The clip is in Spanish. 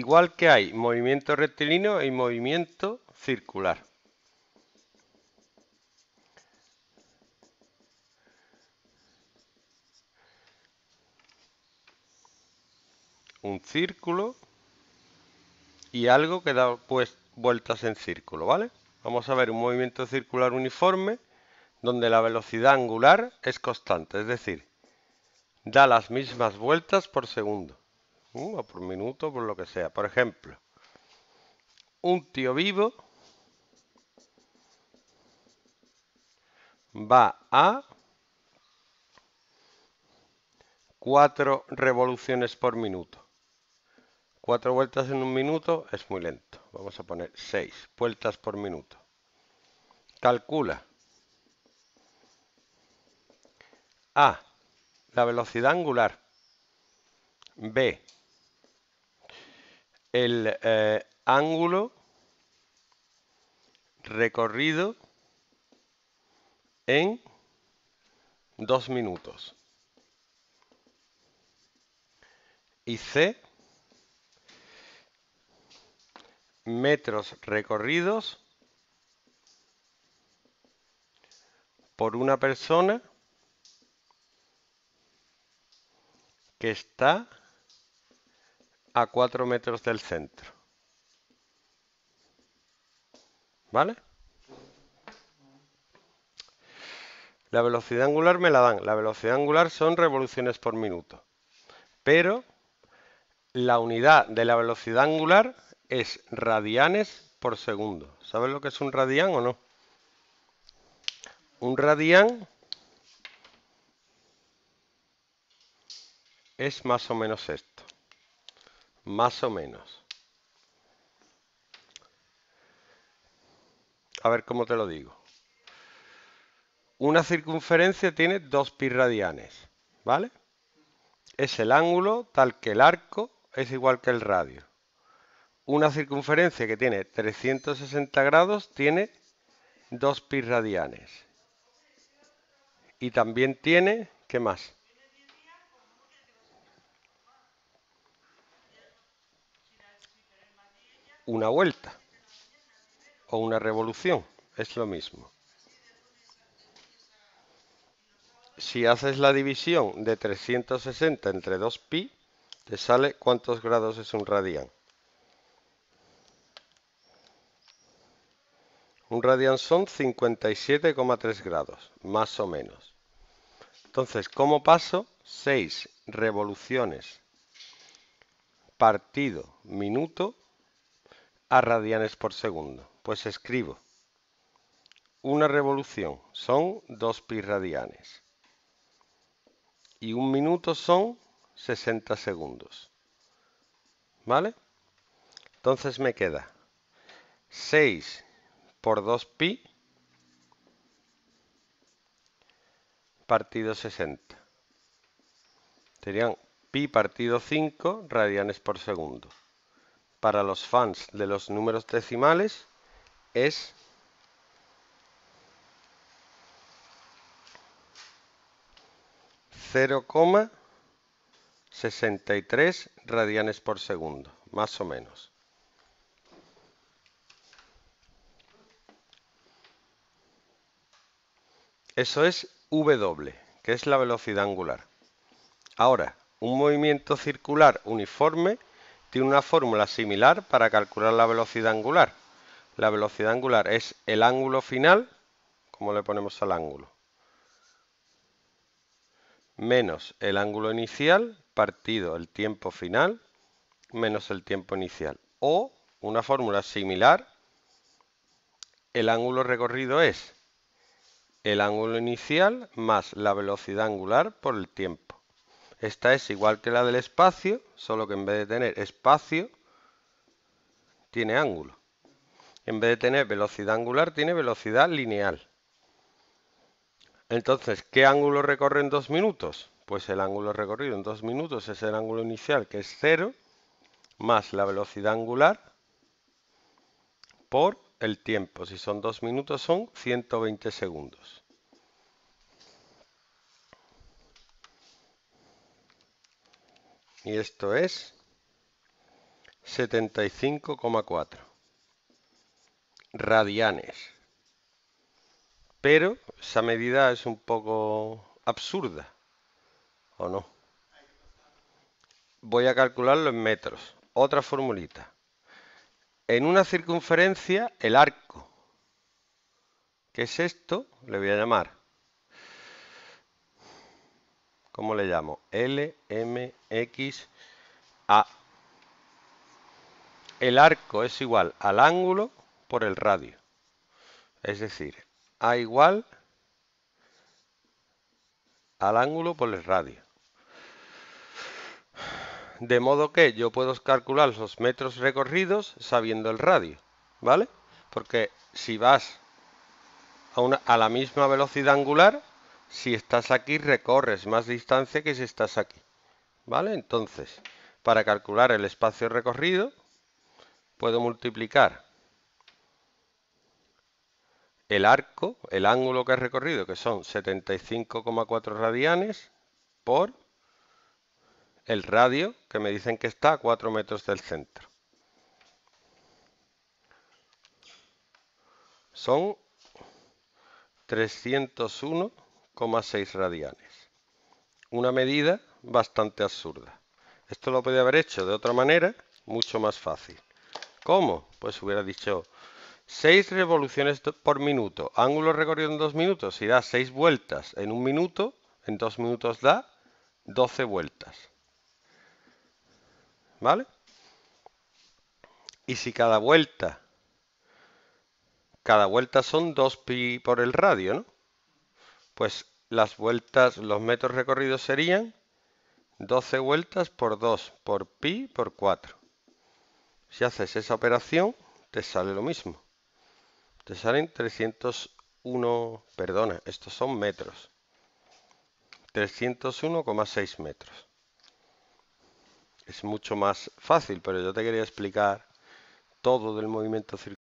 Igual que hay movimiento rectilíneo y movimiento circular. Un círculo y algo que da pues, vueltas en círculo, ¿vale? Vamos a ver un movimiento circular uniforme donde la velocidad angular es constante, es decir, da las mismas vueltas por segundo o por minuto, por lo que sea. Por ejemplo, un tío vivo va a cuatro revoluciones por minuto. 4 vueltas en un minuto es muy lento. Vamos a poner 6 vueltas por minuto. Calcula A, la velocidad angular. B, el eh, ángulo recorrido en dos minutos. Y C, metros recorridos por una persona que está a 4 metros del centro. ¿Vale? La velocidad angular me la dan. La velocidad angular son revoluciones por minuto. Pero la unidad de la velocidad angular es radianes por segundo. ¿Sabes lo que es un radián o no? Un radián es más o menos esto más o menos. A ver cómo te lo digo. Una circunferencia tiene dos pi radianes, ¿vale? Es el ángulo tal que el arco es igual que el radio. Una circunferencia que tiene 360 grados tiene dos pi radianes. Y también tiene, ¿qué más? una vuelta o una revolución, es lo mismo. Si haces la división de 360 entre 2pi, te sale cuántos grados es un radián. Un radián son 57,3 grados, más o menos. Entonces, ¿cómo paso? 6 revoluciones partido minuto a radianes por segundo. Pues escribo. Una revolución son 2 pi radianes. Y un minuto son 60 segundos. ¿Vale? Entonces me queda 6 por 2 pi partido 60. Serían pi partido 5 radianes por segundo para los fans de los números decimales es 0,63 radianes por segundo, más o menos. Eso es W, que es la velocidad angular. Ahora, un movimiento circular uniforme tiene una fórmula similar para calcular la velocidad angular. La velocidad angular es el ángulo final, como le ponemos al ángulo, menos el ángulo inicial partido el tiempo final menos el tiempo inicial. O una fórmula similar, el ángulo recorrido es el ángulo inicial más la velocidad angular por el tiempo. Esta es igual que la del espacio, solo que en vez de tener espacio, tiene ángulo. En vez de tener velocidad angular, tiene velocidad lineal. Entonces, ¿qué ángulo recorre en dos minutos? Pues el ángulo recorrido en dos minutos es el ángulo inicial, que es cero, más la velocidad angular por el tiempo. Si son dos minutos, son 120 segundos. y esto es 75,4 radianes. Pero esa medida es un poco absurda, ¿o no? Voy a calcularlo en metros. Otra formulita. En una circunferencia, el arco, que es esto, le voy a llamar ¿Cómo le llamo? A. El arco es igual al ángulo por el radio. Es decir, A igual al ángulo por el radio. De modo que yo puedo calcular los metros recorridos sabiendo el radio, ¿vale? Porque si vas a, una, a la misma velocidad angular, si estás aquí recorres más distancia que si estás aquí. ¿Vale? Entonces, para calcular el espacio recorrido, puedo multiplicar el arco, el ángulo que he recorrido, que son 75,4 radianes, por el radio, que me dicen que está a 4 metros del centro. Son 301 6 radianes. Una medida bastante absurda. Esto lo podía haber hecho de otra manera, mucho más fácil. ¿Cómo? Pues hubiera dicho 6 revoluciones por minuto, ángulo recorrido en 2 minutos, si da 6 vueltas en un minuto, en 2 minutos da 12 vueltas. ¿Vale? Y si cada vuelta, cada vuelta son 2 pi por el radio, ¿no? Pues las vueltas, los metros recorridos serían 12 vueltas por 2, por pi, por 4. Si haces esa operación, te sale lo mismo. Te salen 301, perdona, estos son metros. 301,6 metros. Es mucho más fácil, pero yo te quería explicar todo del movimiento circular.